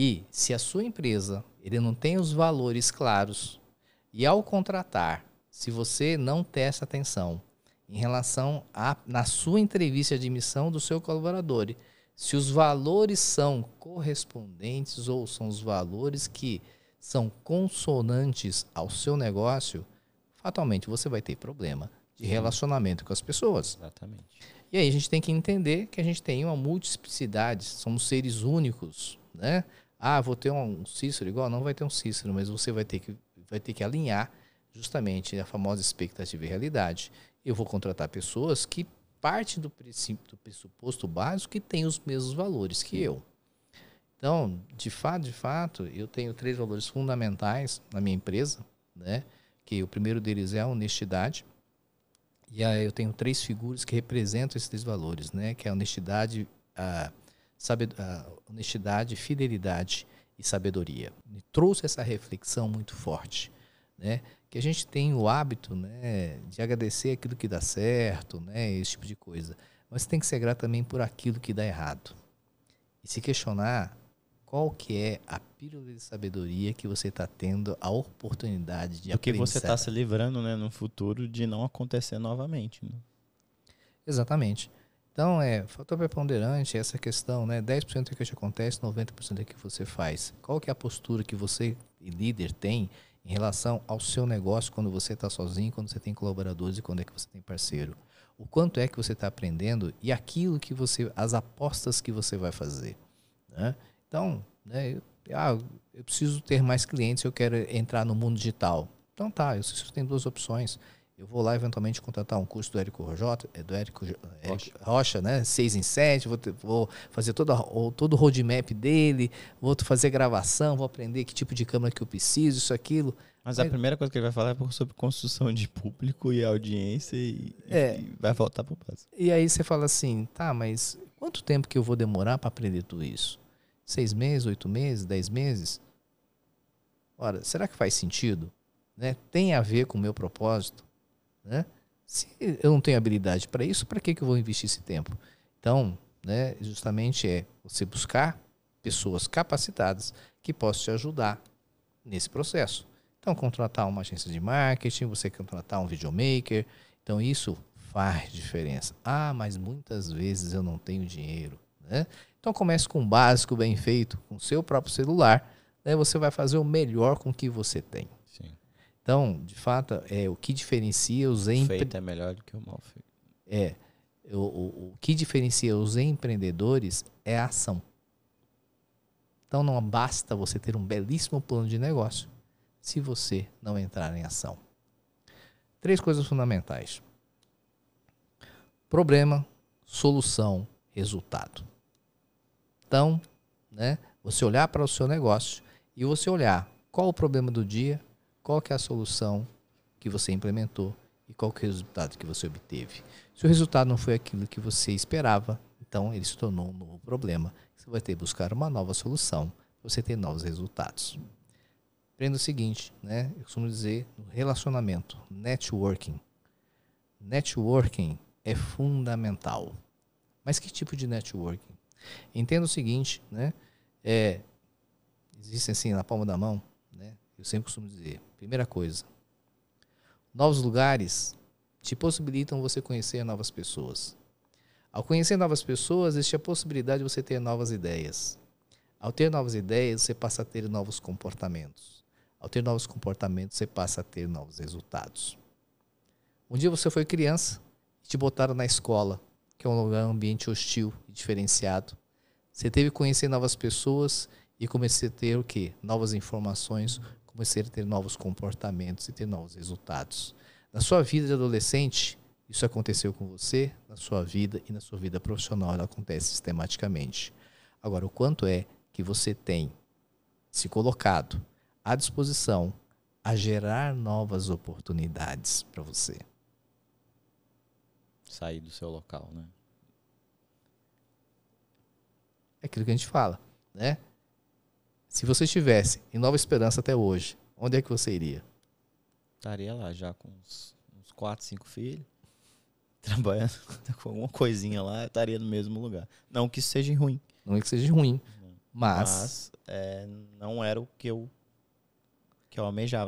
E se a sua empresa ele não tem os valores claros e ao contratar, se você não testa atenção em relação a na sua entrevista de admissão do seu colaborador, se os valores são correspondentes ou são os valores que são consonantes ao seu negócio, fatalmente você vai ter problema de Sim. relacionamento com as pessoas. Exatamente. E aí a gente tem que entender que a gente tem uma multiplicidade, somos seres únicos, né? ah, vou ter um Cícero igual, não vai ter um Cícero, mas você vai ter que, vai ter que alinhar justamente a famosa expectativa e realidade. Eu vou contratar pessoas que partem do princípio, do pressuposto básico que têm os mesmos valores que eu. Então, de fato, de fato, eu tenho três valores fundamentais na minha empresa, né? Que o primeiro deles é a honestidade. E aí eu tenho três figuras que representam esses três valores, né? Que é a honestidade, a sabed... Ah, honestidade, fidelidade e sabedoria. Me trouxe essa reflexão muito forte, né? Que a gente tem o hábito, né, de agradecer aquilo que dá certo, né, esse tipo de coisa. Mas tem que ser grato também por aquilo que dá errado. E se questionar qual que é a pílula de sabedoria que você está tendo a oportunidade de aprender. Porque você está se livrando né, no futuro de não acontecer novamente. Né? Exatamente. Então, é, fator preponderante essa questão, né? 10% é que te acontece, 90% é que você faz. Qual que é a postura que você, líder, tem em relação ao seu negócio quando você está sozinho, quando você tem colaboradores e quando é que você tem parceiro? O quanto é que você está aprendendo e aquilo que você, as apostas que você vai fazer, né? Então, né, eu, ah, eu preciso ter mais clientes, eu quero entrar no mundo digital. Então tá, eu preciso duas opções eu vou lá eventualmente contratar um curso do Érico, Rojota, é do Érico Rocha. Rocha, né? Seis em sete, vou, ter, vou fazer toda, todo o roadmap dele, vou fazer gravação, vou aprender que tipo de câmera que eu preciso, isso, aquilo. Mas Aí, a primeira coisa que ele vai falar é sobre construção de público e audiência e, é, e vai voltar para o próximo. E aí você fala assim, tá, mas quanto tempo que eu vou demorar para aprender tudo isso? Seis meses, oito meses, dez meses? Ora, será que faz sentido? Né? Tem a ver com o meu propósito? Né? Se eu não tenho habilidade para isso, para que, que eu vou investir esse tempo? Então, né, justamente é você buscar pessoas capacitadas que possam te ajudar nesse processo. Então, contratar uma agência de marketing, você contratar um videomaker. Então, isso faz diferença. Ah, mas muitas vezes eu não tenho dinheiro. Né? Então, comece com o um básico bem feito, com o seu próprio celular. Né? Você vai fazer o melhor com o que você tem. Sim. Então, de fato, é o que diferencia os empreendedores. Feito é melhor do que o mal feito. É. O, o, o que diferencia os empreendedores é a ação. Então não basta você ter um belíssimo plano de negócio se você não entrar em ação. Três coisas fundamentais: problema, solução, resultado. Então, né, você olhar para o seu negócio e você olhar qual o problema do dia, qual que é a solução que você implementou e qual que é o resultado que você obteve. Se o resultado não foi aquilo que você esperava, então ele se tornou um novo problema. Você vai ter que buscar uma nova solução para você ter novos resultados. Aprenda o seguinte, né? Eu costumo dizer no relacionamento, networking. Networking é fundamental. Mas que tipo de networking? Entenda o seguinte, né? É, existe assim na palma da mão eu sempre costumo dizer, primeira coisa, novos lugares te possibilitam você conhecer novas pessoas. Ao conhecer novas pessoas, existe a possibilidade de você ter novas ideias. Ao ter novas ideias, você passa a ter novos comportamentos. Ao ter novos comportamentos, você passa a ter novos resultados. Um dia você foi criança e te botaram na escola, que é um lugar um ambiente hostil e diferenciado. Você teve que conhecer novas pessoas e comecei a ter o quê? Novas informações, você a ter novos comportamentos e ter novos resultados. Na sua vida de adolescente, isso aconteceu com você, na sua vida e na sua vida profissional, ela acontece sistematicamente. Agora, o quanto é que você tem se colocado à disposição a gerar novas oportunidades para você? Sair do seu local, né? É aquilo que a gente fala, né? Se você estivesse em Nova Esperança até hoje, onde é que você iria? Estaria lá já com uns, uns quatro, cinco filhos, trabalhando com alguma coisinha lá, estaria no mesmo lugar. Não que isso seja ruim. Não é que seja ruim, mas, mas é, não era o que eu que eu almejava.